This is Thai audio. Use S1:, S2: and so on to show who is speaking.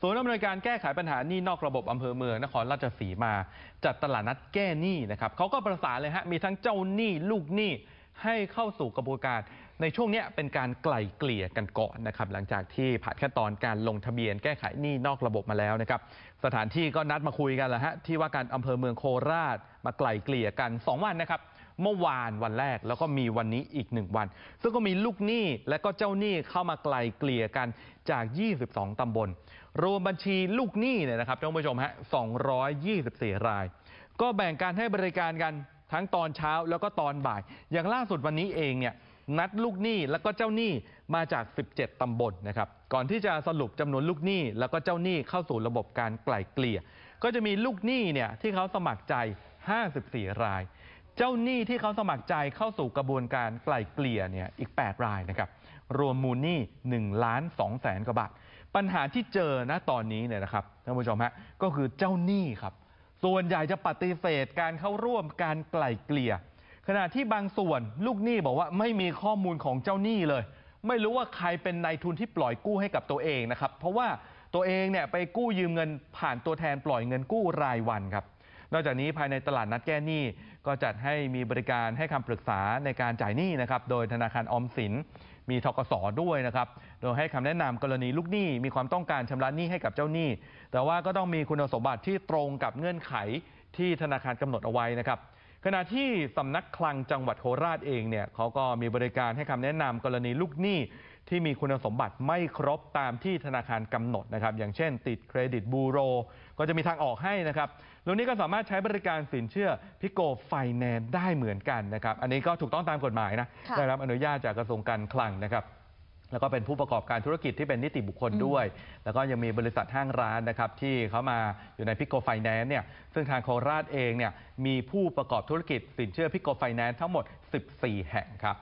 S1: ศูนย์อำนวยการแก้ไขปัญหานี่นอกระบบอำเภอเมืองนครราชสีมาจัดตลาดนัดแก้หนี้นะครับเขาก็ประสานเลยฮะมีทั้งเจ้าหนี้ลูกหนี้ให้เข้าสู่กระบวนการ ในช่วงนี้เป็นการไกล่เกลี่ยกันก่อนนะครับหลังจากที่ผ่านขั้นตอนการลงทะเบียนแก้ไขหนี้นอกระบบมาแล้วนะครับ สถานที่ก็นัดมาคุยกันแหละฮะที่ว่าการอำเภอเมืองโคราช มาไกล่เกลี่ยกัน 2 วันนะครับเมื่อวานวันแรกแล้วก็มีวันนี้อีก 1 วัน ซึ่งก็มีลูกหนี้และก็เจ้าหนี้เข้ามาไกลเกลี่ยกันจาก 22 ตำบล รวมบัญชีลูกหนี้เนี่ยนะครับท่านผู้ชมฮะ 224 ราย ก็แบ่งการให้บริการกันทั้งตอนเช้าแล้วก็ตอนบ่าย อย่างล่าสุดวันนี้เองเนี่ยนัดลูกหนี้แล้วก็เจ้าหนี้มาจาก 17 ตำบลนะครับก่อนที่จะสรุปจำนวนลูกหนี้ แล้วก็เจ้าหนี้เข้าสู่ระบบการไกล่เกลี่ย ก็จะมีลูกหนี้เนี่ยที่เขาสมัครใจ 54 รายเจ้าหนี้ที่เขาสมัครใจเข้าสู่กระบวนการไกล่เกลี่ยเนี่ยอีก 8 รายนะครับรวมมูลหนี้1ล้าน2แสนกว่าบาทปัญหาที่เจอนะตอนนี้เนี่ยนะครับท่านผู้ชมฮะก็คือเจ้าหนี้ครับส่วนใหญ่จะปฏิเสธการเข้าร่วมการไกล่เกลี่ย ขณะที่บางส่วนลูกหนี้บอกว่าไม่มีข้อมูลของเจ้าหนี้เลย ไม่รู้ว่าใครเป็นนายทุนที่ปล่อยกู้ให้กับตัวเองนะครับเพราะว่าตัวเองเนี่ยไปกู้ยืมเงินผ่านตัวแทนปล่อยเงินกู้รายวันครับนอกจากนี้ภายในตลาดนัดแก้หนี้ก็จัดให้มีบริการให้คำปรึกษาในการจ่ายหนี้นะครับโดยธนาคารออมสิน มีทกสด้วยนะครับโดยให้คำแนะนำกรณีลูกหนี้ มีความต้องการชำระหนี้ให้กับเจ้าหนี้ แต่ว่าก็ต้องมีคุณสมบัติที่ตรงกับเงื่อนไขที่ธนาคารกำหนดเอาไว้นะครับ ขณะที่สำนักคลังจังหวัดโคราชเองเนี่ยเขาก็มีบริการให้คำแนะนำกรณีลูกหนี้ที่มีคุณสมบัติไม่ครบตามที่ธนาคารกำหนดนะครับ อย่างเช่น ติดเครดิตบูโร ก็จะมีทางออกให้นะครับเรื่องนี้ก็สามารถใช้บริการสินเชื่อพิโกไฟแนนซ์ได้เหมือนกันนะครับ อันนี้ก็ถูกต้องตามกฎหมายนะ ได้รับอนุญาตจากกระทรวงการคลังนะครับ แล้วก็เป็นผู้ประกอบการธุรกิจที่เป็นนิติบุคคลด้วย แล้วก็ยังมีบริษัทห้างร้านนะครับ ที่เขามาอยู่ในพิโกไฟแนนซ์เนี่ยซึ่งทางโคราชเองเนี่ยมีผู้ประกอบธุรกิจ สินเชื่อพิโกไฟแนนซ์ทั้งหมด 14 แห่งครับ